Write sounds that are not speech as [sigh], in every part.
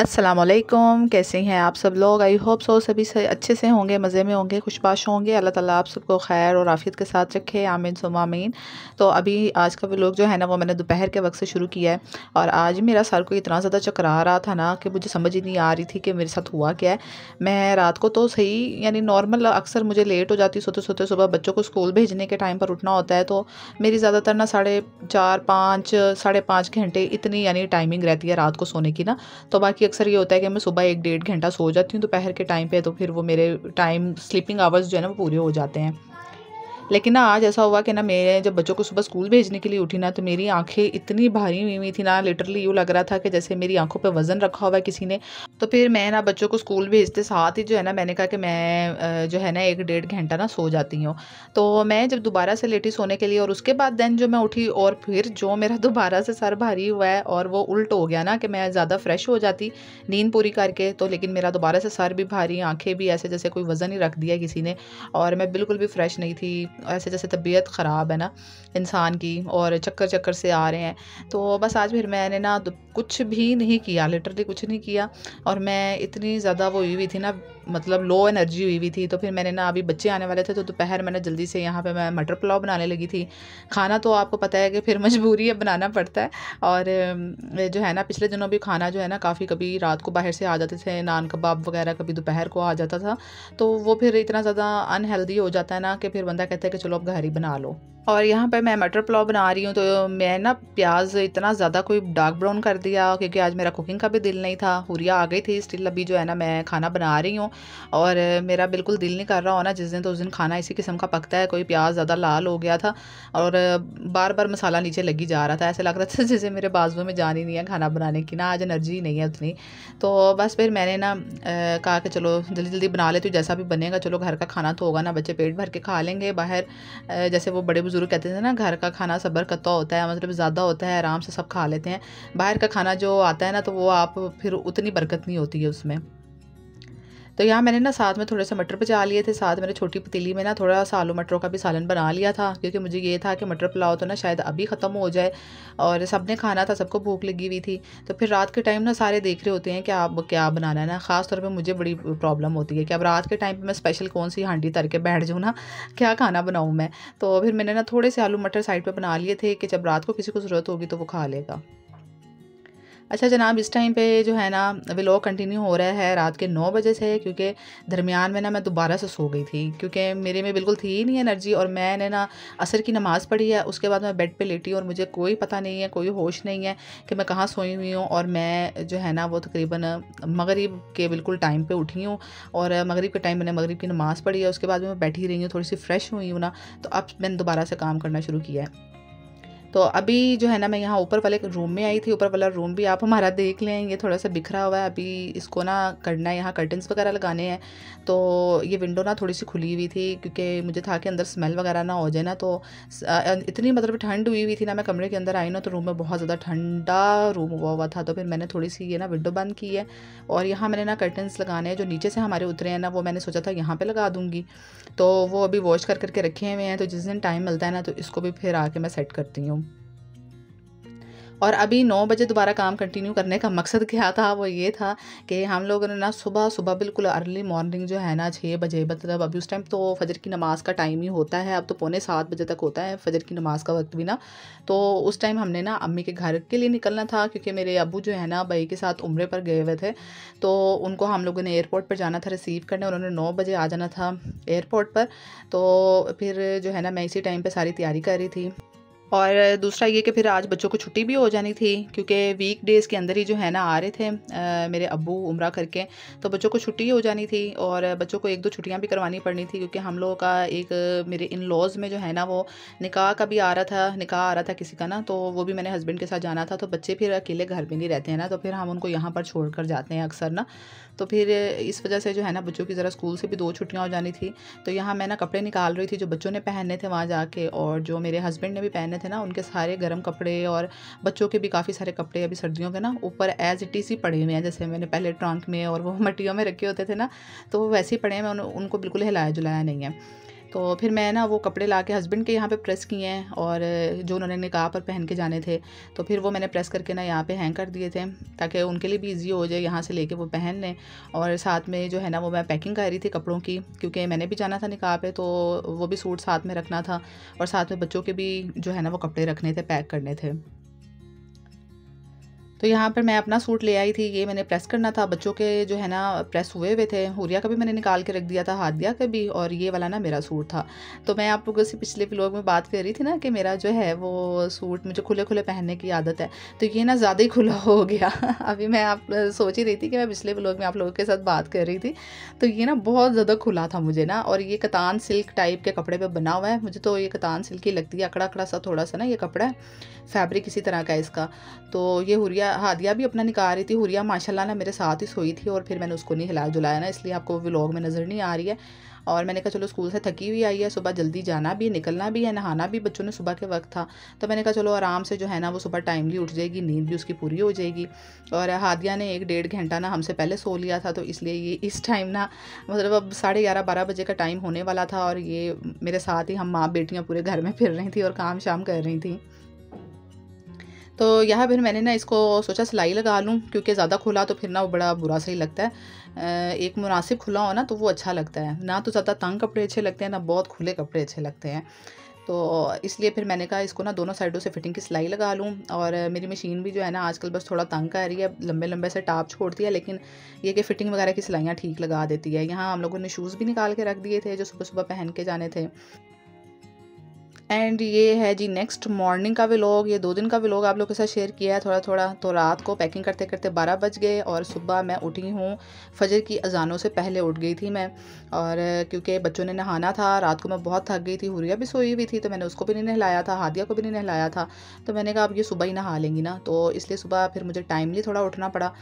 असलकुम कैसे हैं आप सब लोग आई होप सो सभी से अच्छे से होंगे मज़े में होंगे खुशबाश होंगे अल्लाह ताला आप सबको खैर और आफियत के साथ रखे आमीन सुम आमीन तो अभी आज का व्लॉग जो है ना वो मैंने दोपहर के वक्त से शुरू किया है और आज मेरा सर को इतना ज़्यादा चकरा रहा था ना कि मुझे समझ ही नहीं आ रही थी कि मेरे साथ हुआ क्या है मैं रात को तो सही यानी नॉर्मल अक्सर मुझे लेट हो जाती सोते सोते सुबह बच्चों को स्कूल भेजने के टाइम पर उठना होता है तो मेरी ज़्यादातर ना साढ़े चार पाँच साढ़े पाँच घंटे इतनी यानी टाइमिंग रहती है रात को सोने की ना तो बाकी कि अक्सर ये होता है कि मैं सुबह एक डेढ़ घंटा सो जाती हूँ दोपहर के टाइम पे तो फिर वो मेरे टाइम स्लीपिंग आवर्स जो है ना वो पूरे हो जाते हैं लेकिन ना आज ऐसा हुआ कि ना मेरे जब बच्चों को सुबह स्कूल भेजने के लिए उठी ना तो मेरी आंखें इतनी भारी हुई हुई थी ना लिटरली यूँ लग रहा था कि जैसे मेरी आंखों पर वज़न रखा हुआ है किसी ने तो फिर मैं ना बच्चों को स्कूल भेजते साथ ही जो है ना मैंने कहा कि मैं जो है ना एक डेढ़ घंटा ना सो जाती हूँ तो मैं जब दोबारा से लेटी सोने के लिए और उसके बाद देन जो मैं उठी और फिर जो मेरा [laughs] दोबारा से सर भारी हुआ है और वो उल्ट हो गया ना कि मैं ज़्यादा फ्रेश हो जाती नींद पूरी करके तो लेकिन मेरा दोबारा से सर भी भारी आँखें भी ऐसे जैसे कोई वज़न ही रख दिया किसी ने और मैं बिल्कुल भी फ्रेश नहीं थी ऐसे जैसे तबीयत ख़राब है ना इंसान की और चक्कर चक्कर से आ रहे हैं तो बस आज फिर मैंने ना तो कुछ भी नहीं किया लिटरली कुछ नहीं किया और मैं इतनी ज़्यादा वो हुई हुई थी ना मतलब लो एनर्जी हुई हुई थी तो फिर मैंने ना अभी बच्चे आने वाले थे तो दोपहर मैंने जल्दी से यहाँ पे मैं मटर पुलाव बनाने लगी थी खाना तो आपको पता है कि फिर मजबूरी है बनाना पड़ता है और जो है ना पिछले दिनों भी खाना जो है ना काफ़ी कभी रात को बाहर से आ जाते थे नान कबाब वगैरह कभी दोपहर को आ जाता था तो वो फिर इतना ज़्यादा अनहेल्दी हो जाता है ना कि फिर बंदा कहता है कि चलो अब घर ही बना लो और यहाँ पर मैं मटर पुलाव बना रही हूँ तो मैं ना प्याज इतना ज़्यादा कोई डार्क ब्राउन कर दिया क्योंकि आज मेरा कुकिंग का भी दिल नहीं था हुरिया आ गई थी स्टिल अभी जो है ना मैं खाना बना रही हूँ और मेरा बिल्कुल दिल नहीं कर रहा हो ना जिस दिन तो उस दिन खाना इसी किस्म का पकता है कोई प्याज ज़्यादा लाल हो गया था और बार बार मसाला नीचे लगी जा रहा था ऐसा लग रहा था [laughs] जैसे मेरे बाजुओं में जान ही नहीं है खाना बनाने की ना आज एनर्जी नहीं है उतनी तो बस फिर मैंने ना कहा कि चलो जल्दी जल्दी बना लेती हूँ जैसा भी बनेगा चलो घर का खाना तो होगा ना बच्चे पेट भर के खा लेंगे बाहर जैसे वो बड़े बुज़ुर्ग कहते थे ना घर का खाना सबर कत्ता होता है मतलब ज़्यादा होता है आराम से सब खा लेते हैं बाहर का खाना जो आता है ना तो वो आप फिर उतनी बरकत नहीं होती है उसमें तो यहाँ मैंने ना साथ में थोड़े से मटर पचा लिए थे साथ मैंने छोटी पतीली में ना थोड़ा सा आलू मटरों का भी सालन बना लिया था क्योंकि मुझे ये था कि मटर पुलाव तो ना शायद अभी ख़त्म हो जाए और सब ने खाना था सबको भूख लगी हुई थी तो फिर रात के टाइम ना सारे देख रहे होते हैं कि आप क्या बनाना है ना ख़ास तौर पर मुझे बड़ी प्रॉब्लम होती है कि अब रात के टाइम पर मैं स्पेशल कौन सी हांडी तर के बैठ जाऊँ ना क्या खाना बनाऊँ मैं तो फिर मैंने ना थोड़े से आलू मटर साइड पर बना लिए थे कि जब रात को किसी को ज़रूरत होगी तो वो खा लेगा अच्छा जनाब इस टाइम पे जो है ना व्लॉग कंटिन्यू हो रहा है रात के नौ बजे से क्योंकि दरमियान में ना मैं दोबारा से सो गई थी क्योंकि मेरे में बिल्कुल थी ही नहीं एनर्जी और मैंने ना असर की नमाज़ पढ़ी है उसके बाद मैं बेड पर लेटी और मुझे कोई पता नहीं है कोई होश नहीं है कि मैं कहाँ सोई हुई हूँ और मैं जो है ना वो तकरीबन मगरब के बिल्कुल टाइम पर उठी हूँ और मगरब के टाइम मैंने मगरब की नमाज़ पढ़ी है उसके बाद मैं बैठी रही हूँ थोड़ी सी फ्रेश हुई हूँ ना तो अब मैंने दोबारा से काम करना शुरू किया है तो अभी जो है ना मैं यहाँ ऊपर वाले रूम में आई थी ऊपर वाला रूम भी आप हमारा देख लें ये थोड़ा सा बिखरा हुआ है अभी इसको ना करना है यहाँ कर्टन्स वगैरह लगाने हैं तो ये विंडो ना थोड़ी सी खुली हुई थी क्योंकि मुझे था कि अंदर स्मेल वगैरह ना हो जाए ना तो इतनी मतलब ठंड हुई हुई थी ना मैं कमरे के अंदर आई ना तो रूम में बहुत ज़्यादा ठंडा रूम हुआ हुआ था तो फिर मैंने थोड़ी सी ये ना विंडो बंद की है और यहाँ मैंने ना कर्टन्स लगाने हैं जो नीचे से हमारे उतरे हैं ना वो मैंने सोचा था यहाँ पर लगा दूँगी तो वो अभी वॉश कर करके रखे हुए हैं तो जिस दिन टाइम मिलता है ना तो इसको भी फिर आके मैं सेट करती हूँ और अभी नौ बजे दोबारा काम कंटिन्यू करने का मकसद क्या था वो ये था कि हम लोगों ने ना सुबह सुबह बिल्कुल अर्ली मॉर्निंग जो है ना छः बजे मतलब अभी उस टाइम तो फजर की नमाज़ का टाइम ही होता है अब तो पौने सात बजे तक होता है फजर की नमाज़ का वक्त भी ना तो उस टाइम हमने ना अम्मी के घर के लिए निकलना था क्योंकि मेरे अबू जो है ना भाई के साथ उम्र पर गए हुए थे तो उनको हम लोगों ने एयरपोर्ट पर जाना था रिसीव करने उन्होंने नौ बजे आ जाना था एयरपोर्ट पर तो फिर जो है ना मैं इसी टाइम पर सारी तैयारी कर रही थी और दूसरा ये कि फिर आज बच्चों को छुट्टी भी हो जानी थी क्योंकि वीक डेज़ के अंदर ही जो है ना आ रहे थे आ, मेरे अबू उम्र करके तो बच्चों को छुट्टी हो जानी थी और बच्चों को एक दो छुट्टियाँ भी करवानी पड़नी थी क्योंकि हम लोगों का एक मेरे इन लॉज़ में जो है ना वो निकाह का भी आ रहा था निकाह आ रहा था किसी का ना तो वो भी मैंने हस्बैंड के साथ जाना था तो बच्चे फिर अकेले घर पर नहीं रहते हैं ना तो फिर हम उनको यहाँ पर छोड़ कर जाते हैं अक्सर ना तो फिर इस वजह से जो है ना बच्चों की ज़रा स्कूल से भी दो छुट्टियाँ हो जानी थी तो यहाँ मैं ना कपड़े निकाल रही थी जो बच्चों ने पहनने थे वहाँ जाके और जो मेरे हस्बैंड ने भी पहने थे ना उनके सारे गर्म कपड़े और बच्चों के भी काफ़ी सारे कपड़े अभी सर्दियों के ना ऊपर एज इट इज ही पड़े हुए हैं जैसे मैंने पहले ट्रंक में और वो [laughs] मटियों में रखे होते थे ना तो वो वैसे ही पड़े हैं मैं उन, उनको बिल्कुल हिलाया जुलाया नहीं है तो फिर मैं ना वो कपड़े ला के हस्बैंड के यहाँ पे प्रेस किए हैं और जो उन्होंने निकाह पर पहन के जाने थे तो फिर वो मैंने प्रेस करके ना यहाँ पे हैंग कर दिए थे ताकि उनके लिए भी इजी हो जाए यहाँ से लेके वो पहन लें और साथ में जो है ना वो मैं पैकिंग कर रही थी कपड़ों की क्योंकि मैंने भी जाना था निकाह पे तो वो भी सूट साथ में रखना था और साथ में बच्चों के भी जो है ना वो कपड़े रखने थे पैक करने थे तो यहाँ पर मैं अपना सूट ले आई थी ये मैंने प्रेस करना था बच्चों के जो है ना प्रेस हुए हुए थे हुरिया का भी मैंने निकाल के रख दिया था हाथ का भी और ये वाला ना मेरा सूट था तो मैं आप लोगों से पिछले ब्लॉग में बात कर रही थी ना कि मेरा जो है वो सूट मुझे खुले खुले पहनने की आदत है तो ये ना ज़्यादा ही खुला हो गया [laughs] अभी मैं आप सोच ही रही थी कि मैं पिछले ब्लॉग में आप लोगों के साथ बात कर रही थी तो ये ना बहुत ज़्यादा खुला था मुझे ना और ये कतान सिल्क टाइप के कपड़े पर बना हुआ है मुझे तो ये कतान सिल्क ही लगती है अकड़ा अकड़ा सा थोड़ा सा ना ये कपड़ा है फैब्रिक इसी तरह का है इसका तो ये हुरिया हादिया भी अपना निकाल रही थी हुरिया माशाल्लाह ना मेरे साथ ही सोई थी और फिर मैंने उसको नहीं हिला जुलाया ना इसलिए आपको व्लॉग में नज़र नहीं आ रही है और मैंने कहा चलो स्कूल से थकी हुई आई है सुबह जल्दी जाना भी है निकलना भी है नहाना भी बच्चों ने सुबह के वक्त था तो मैंने कहा चलो आराम से जो है ना वो सुबह टाइमली उठ जाएगी नींद भी उसकी पूरी हो जाएगी और हादिया ने एक डेढ़ घंटा ना हमसे पहले सो लिया था तो इसलिए ये इस टाइम ना मतलब अब साढ़े ग्यारह बारह बजे का टाइम होने वाला था और ये मेरे साथ ही हम माँ बेटियाँ पूरे घर में फिर रही थी और काम शाम कर रही थी तो यहाँ फिर मैंने ना इसको सोचा सिलाई लगा लूँ क्योंकि ज़्यादा खुला तो फिर ना वो बड़ा बुरा सही लगता है एक मुनासिब खुला हो ना तो वो अच्छा लगता है ना तो ज़्यादा तंग कपड़े अच्छे लगते हैं ना बहुत खुले कपड़े अच्छे लगते हैं तो इसलिए फिर मैंने कहा इसको ना दोनों साइडों से फिटिंग की सिलाई लगा लूँ और मेरी मशीन भी जो है ना आजकल बस थोड़ा तंग कर रही है लंबे लंबे से टाप छोड़ती है लेकिन ये कि फ़िटिंग वगैरह की सिलाइयाँ ठीक लगा देती है यहाँ हम लोगों ने शूज़ भी निकाल के रख दिए थे जो सुबह सुबह पहन के जाने थे एंड ये है जी नेक्स्ट मॉर्निंग का व्लॉग ये दो दिन का व्लॉग आप लोगों के साथ शेयर किया है थोड़ा थोड़ा तो रात को पैकिंग करते करते 12 बज गए और सुबह मैं उठी हूँ फजर की अजानों से पहले उठ गई थी मैं और क्योंकि बच्चों ने नहाना था रात को मैं बहुत थक गई थी हुरिया भी सोई हुई थी तो मैंने उसको भी नहीं नहलाया था हादिया को भी नहीं नहलाया था तो मैंने कहा अब ये सुबह ही नहा लेंगी ना तो इसलिए सुबह फिर मुझे टाइमली थोड़ा उठना पड़ा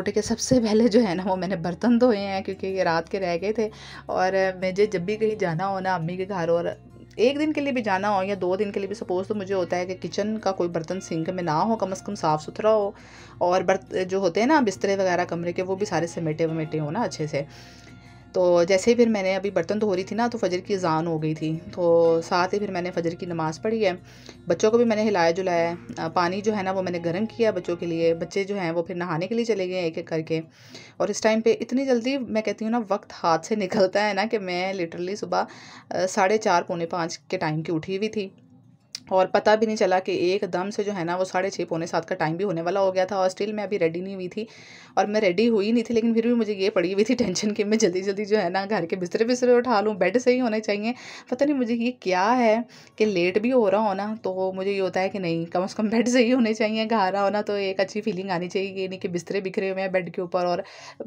उठ के सबसे पहले जो है ना वो मैंने बर्तन धोए हैं क्योंकि ये रात के रह गए थे और मुझे जब भी कहीं जाना हो ना अम्मी के घर और एक दिन के लिए भी जाना हो या दो दिन के लिए भी सपोज़ तो मुझे होता है कि किचन का कोई बर्तन सिंक में ना हो कम अज़ कम साफ़ सुथरा हो और बर्त जो होते हैं ना बिस्तरे वगैरह कमरे के वो भी सारे समेटे वमेटे हो ना अच्छे से तो जैसे ही फिर मैंने अभी बर्तन धो रही थी ना तो फजर की अजान हो गई थी तो साथ ही फिर मैंने फजर की नमाज़ पढ़ी है बच्चों को भी मैंने हिलाया जुलाया है पानी जो है ना वो मैंने गर्म किया बच्चों के लिए बच्चे जो हैं वो फिर नहाने के लिए चले गए एक एक करके और इस टाइम पे इतनी जल्दी मैं कहती हूँ ना वक्त हाथ से निकलता है ना कि मैं लिटरली सुबह साढ़े चार पौने पाँच के टाइम की उठी हुई थी और पता भी नहीं चला कि एकदम से जो है ना वो साढ़े छः पौने सात का टाइम भी होने वाला हो गया था और स्टिल मैं अभी रेडी नहीं हुई थी और मैं रेडी हुई नहीं थी लेकिन फिर भी मुझे ये पड़ी हुई थी टेंशन कि मैं जल्दी जल्दी जो है ना घर के बिस्तरे बिस्तरे उठा लूँ बेड से ही होने चाहिए पता नहीं मुझे ये क्या है कि लेट भी हो रहा हो ना तो मुझे ये होता है कि नहीं कम अज़ कम बेड से ही होने चाहिए घर घारा होना तो एक अच्छी फीलिंग आनी चाहिए ये नहीं कि बिस्तरे बिखरे हुए हैं बेड के ऊपर और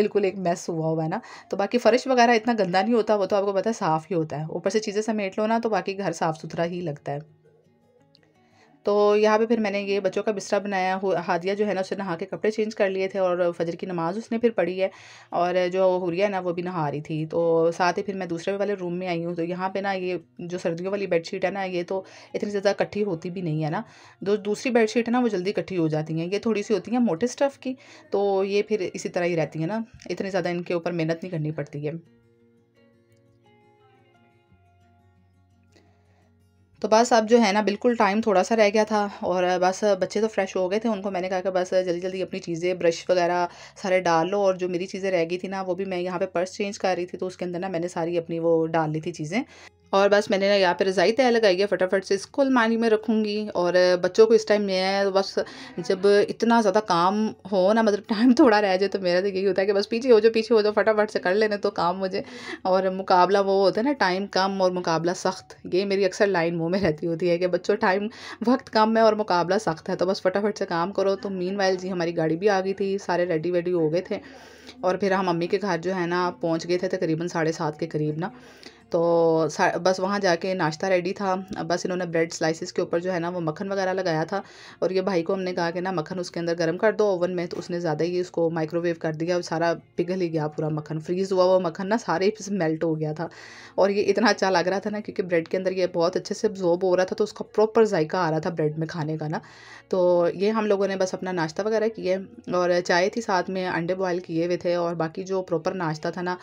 बिल्कुल एक मैस हुआ हुआ है ना तो बाकी फ़र्श वगैरह इतना गंदा नहीं होता वो तो आपको पता है साफ़ ही होता है ऊपर से चीज़ें समेट लो ना तो बाकी घर साफ़ सुथरा ही लगता है तो यहाँ पे फिर मैंने ये बच्चों का बिस्तर बनाया हादिया जो है ना उसने नहा के कपड़े चेंज कर लिए थे और फजर की नमाज़ उसने फिर पढ़ी है और जो हुरिया है ना वो भी नहा रही थी तो साथ ही फिर मैं दूसरे वाले रूम में आई हूँ तो यहाँ पे ना ये जो सर्दियों वाली बेडशीट है ना ये तो इतनी ज़्यादा इकट्ठी होती भी नहीं है ना जो दूसरी बेडशीट है ना वो जल्दी इकट्ठी हो जाती हैं ये थोड़ी सी होती हैं मोटे स्टफ़ की तो ये फिर इसी तरह ही रहती है ना इतनी ज़्यादा इनके ऊपर मेहनत नहीं करनी पड़ती है तो बस अब जो है ना बिल्कुल टाइम थोड़ा सा रह गया था और बस बच्चे तो फ्रेश हो गए थे उनको मैंने कहा कि बस जल्दी जल्दी अपनी चीज़ें ब्रश वगैरह सारे डाल लो और जो मेरी चीज़ें रह गई थी ना वो भी मैं यहाँ पे पर्स चेंज कर रही थी तो उसके अंदर ना मैंने सारी अपनी वो डाल ली थी चीज़ें और बस मैंने ना यहाँ पे रज़ाई तय लगाई है फटाफट से इसको अलमारी में रखूँगी और बच्चों को इस टाइम यह है बस जब इतना ज़्यादा काम हो ना मतलब टाइम [laughs] थोड़ा रह जाए तो मेरा तो यही होता है कि बस पीछे हो जाओ पीछे हो जाओ फटाफट से कर लेने तो काम मुझे और मुकाबला वो होता है ना टाइम कम और मुकाबला सख्त ये मेरी अक्सर लाइन मुँह में रहती होती है कि बच्चों टाइम वक्त कम है और मुकाबला सख्त है तो बस फटाफट से काम करो तो मीन जी हमारी गाड़ी भी आ गई थी सारे रेडी वेडी हो गए थे और फिर हम मम्मी के घर जो है ना पहुँच गए थे तकरीबन साढ़े सात के करीब ना तो बस वहाँ जाके नाश्ता रेडी था बस इन्होंने ब्रेड स्लाइसिस के ऊपर जो है ना वो मक्खन वगैरह लगाया था और ये भाई को हमने कहा कि ना मक्खन उसके अंदर गर्म कर दो ओवन में तो उसने ज़्यादा ही उसको माइक्रोवेव कर दिया और सारा पिघल ही गया पूरा मक्खन फ्रीज़ हुआ वो मक्खन ना सारे ही मेल्ट हो गया था और ये इतना अच्छा लग रहा था ना क्योंकि ब्रेड के अंदर ये बहुत अच्छे से अब्जॉर्ब हो रहा था तो उसका प्रॉपर जायका आ रहा था ब्रेड में खाने का ना तो ये हम लोगों ने बस अपना नाश्ता वगैरह किए और चाय थी साथ में अंडे बॉयल किए हुए थे और बाकी जो प्रॉपर नाश्ता था ना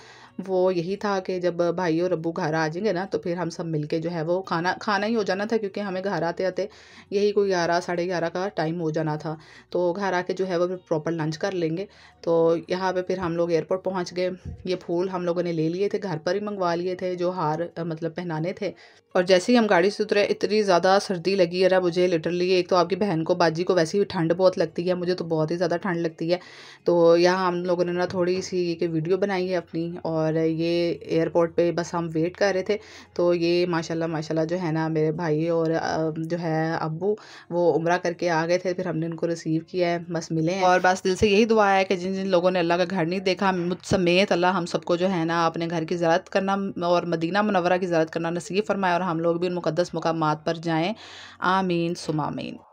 वो यही था कि जब भाई और अबू घर आ जाएंगे ना तो फिर हम सब मिलके जो है वो खाना खाना ही हो जाना था क्योंकि हमें घर आते आते यही कोई ग्यारह साढ़े ग्यारह का टाइम हो जाना था तो घर आके जो है वो फिर प्रॉपर लंच कर लेंगे तो यहाँ पे फिर हम लोग एयरपोर्ट पहुँच गए ये फूल हम लोगों ने ले लिए थे घर पर ही मंगवा लिए थे जो हार मतलब पहनाने थे और जैसे ही हम गाड़ी से उतरे इतनी ज़्यादा सर्दी लगी है ना मुझे लिटरली एक तो आपकी बहन को बाजी को वैसे ही ठंड बहुत लगती है मुझे तो बहुत ही ज़्यादा ठंड लगती है तो यहाँ हम लोगों ने ना थोड़ी सी एक वीडियो बनाई है अपनी और ये एयरपोर्ट पर बस हम वेट कर रहे थे तो ये माशाल्लाह माशाल्लाह जो है ना मेरे भाई और जो है अबू वो उम्र करके आ गए थे फिर हमने उनको रिसीव किया है बस मिले हैं और बस दिल से यही दुआ है कि जिन जिन लोगों ने अल्लाह का घर नहीं देखा मुझ समेत अल्लाह हम सबको जो है ना अपने घर की ज़रात करना और मदीना मनवरा की ज़रात करना नसीब फरमाए और हम लोग भी उन मुकदस मकाम पर जाएँ आमीन सुमामीन